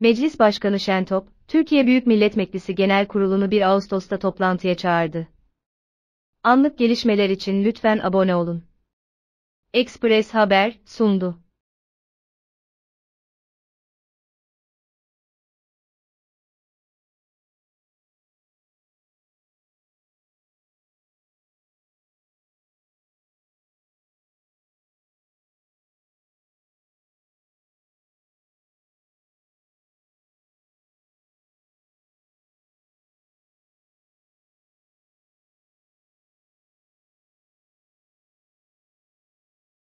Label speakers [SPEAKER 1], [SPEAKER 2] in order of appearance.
[SPEAKER 1] Meclis Başkanı Şentop, Türkiye Büyük Millet Meclisi Genel Kurulu'nu 1 Ağustos'ta toplantıya
[SPEAKER 2] çağırdı. Anlık gelişmeler için lütfen abone olun. Express Haber sundu.